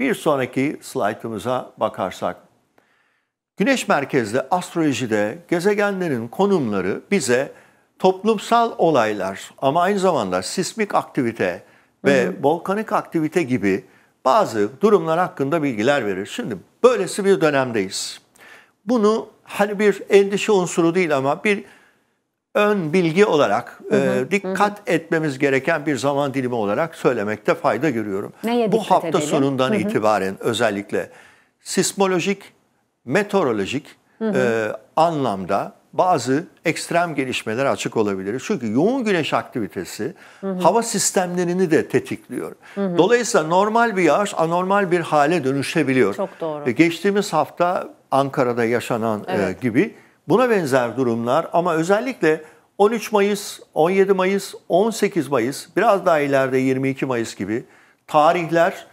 Bir sonraki slaytımıza bakarsak. Güneş merkezli astrolojide gezegenlerin konumları bize toplumsal olaylar ama aynı zamanda sismik aktivite ve hı hı. volkanik aktivite gibi bazı durumlar hakkında bilgiler verir. Şimdi böylesi bir dönemdeyiz. Bunu hani bir endişe unsuru değil ama bir ön bilgi olarak hı hı, e, dikkat hı. etmemiz gereken bir zaman dilimi olarak söylemekte fayda görüyorum. Neye Bu hafta edelim? sonundan hı hı. itibaren özellikle sismolojik, meteorolojik hı hı. E, anlamda bazı ekstrem gelişmeler açık olabilir. Çünkü yoğun güneş aktivitesi hı hı. hava sistemlerini de tetikliyor. Hı hı. Dolayısıyla normal bir yağış anormal bir hale dönüşebiliyor. Çok doğru. E, geçtiğimiz hafta Ankara'da yaşanan e, evet. e, gibi Buna benzer durumlar ama özellikle 13 Mayıs, 17 Mayıs, 18 Mayıs, biraz daha ileride 22 Mayıs gibi tarihler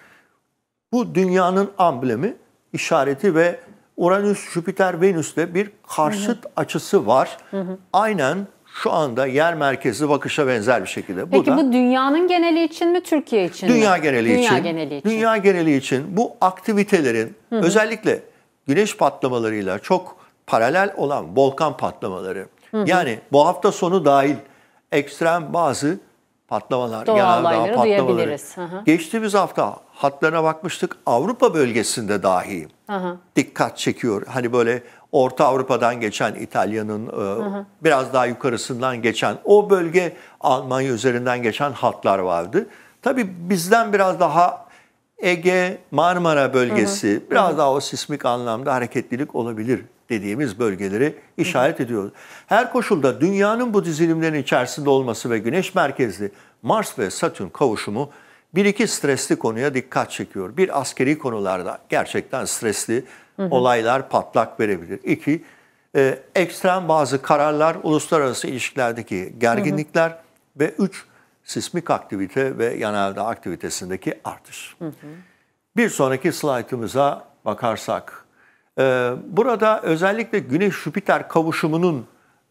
bu dünyanın amblemi, işareti ve Uranüs, Jüpiter, Venüs'te bir karşıt hı hı. açısı var. Hı hı. Aynen şu anda yer merkezi bakışa benzer bir şekilde. Peki bu, da, bu dünyanın geneli için mi Türkiye için dünya mi? Geneli dünya için, geneli için. Dünya geneli için bu aktivitelerin hı hı. özellikle güneş patlamalarıyla çok paralel olan volkan patlamaları. Hı hı. Yani bu hafta sonu dahil ekstrem bazı patlamalar, Doğal yanardağ patlamaları. Hı hı. Geçtiğimiz hafta hatlarına bakmıştık. Avrupa bölgesinde dahi hı hı. dikkat çekiyor. Hani böyle Orta Avrupa'dan geçen İtalya'nın e, hı hı. biraz daha yukarısından geçen o bölge Almanya üzerinden geçen hatlar vardı. Tabii bizden biraz daha Ege, Marmara bölgesi hı hı. biraz hı hı. daha o sismik anlamda hareketlilik olabilir dediğimiz bölgeleri işaret ediyor. Her koşulda dünyanın bu dizilimlerin içerisinde olması ve güneş merkezli Mars ve Satürn kavuşumu bir iki stresli konuya dikkat çekiyor. Bir askeri konularda gerçekten stresli olaylar patlak verebilir. İki, e, ekstrem bazı kararlar, uluslararası ilişkilerdeki gerginlikler hı hı. ve üç, sismik aktivite ve yanardağ aktivitesindeki artış. Hı hı. Bir sonraki slaytımıza bakarsak ee, burada özellikle Güneş-Jüpiter kavuşumunun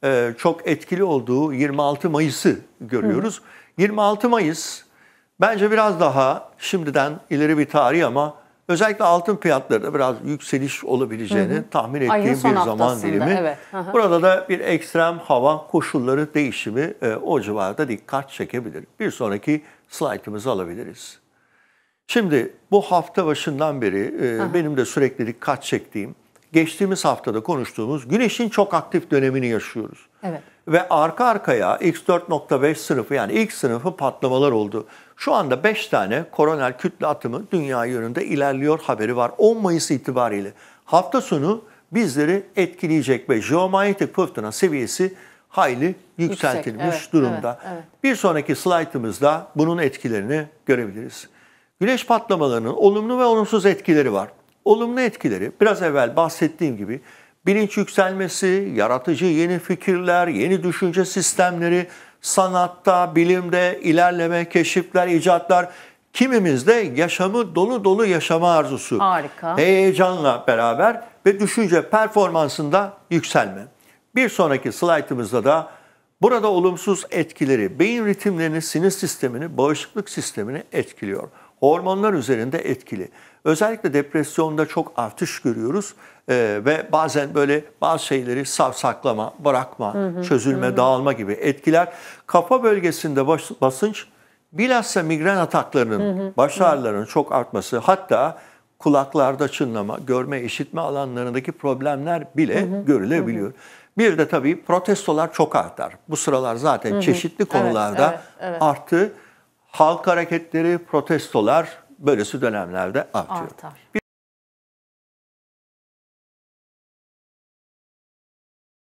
e, çok etkili olduğu 26 Mayıs'ı görüyoruz. Hı. 26 Mayıs bence biraz daha şimdiden ileri bir tarih ama özellikle altın fiyatlarında biraz yükseliş olabileceğini hı hı. tahmin ettiğim bir zaman dilimi. Evet. Aha. Burada da bir ekstrem hava koşulları değişimi e, o civarda dikkat çekebilir. Bir sonraki slaytımızı alabiliriz. Şimdi bu hafta başından beri e, benim de sürekli dikkat çektiğim, geçtiğimiz haftada konuştuğumuz güneşin çok aktif dönemini yaşıyoruz. Evet. Ve arka arkaya X4.5 sınıfı yani ilk sınıfı patlamalar oldu. Şu anda 5 tane koronel kütle atımı dünya yönünde ilerliyor haberi var 10 Mayıs itibariyle. Hafta sonu bizleri etkileyecek ve jeomanyetik fırtına seviyesi hayli yükseltilmiş Yüksek, evet, durumda. Evet, evet. Bir sonraki slaytımızda bunun etkilerini görebiliriz. Güneş patlamalarının olumlu ve olumsuz etkileri var. Olumlu etkileri biraz evvel bahsettiğim gibi bilinç yükselmesi, yaratıcı yeni fikirler, yeni düşünce sistemleri, sanatta, bilimde ilerleme, keşifler, icatlar kimimizde yaşamı dolu dolu yaşama arzusu. Harika. Heyecanla beraber ve düşünce performansında yükselme. Bir sonraki slaytımızda da burada olumsuz etkileri beyin ritimlerini, sinir sistemini, bağışıklık sistemini etkiliyor hormonlar üzerinde etkili. Özellikle depresyonda çok artış görüyoruz e, ve bazen böyle bazı şeyleri savsaklama, bırakma, hı hı, çözülme, hı. dağılma gibi etkiler. Kafa bölgesinde bas, basınç bilhassa migren ataklarının, baş ağrılarının çok artması hatta kulaklarda çınlama, görme, işitme alanlarındaki problemler bile hı hı, görülebiliyor. Hı Bir de tabii protestolar çok artar. Bu sıralar zaten hı hı. çeşitli konularda evet, evet, evet. artı halk hareketleri, protestolar böylesi dönemlerde artıyor. Artar.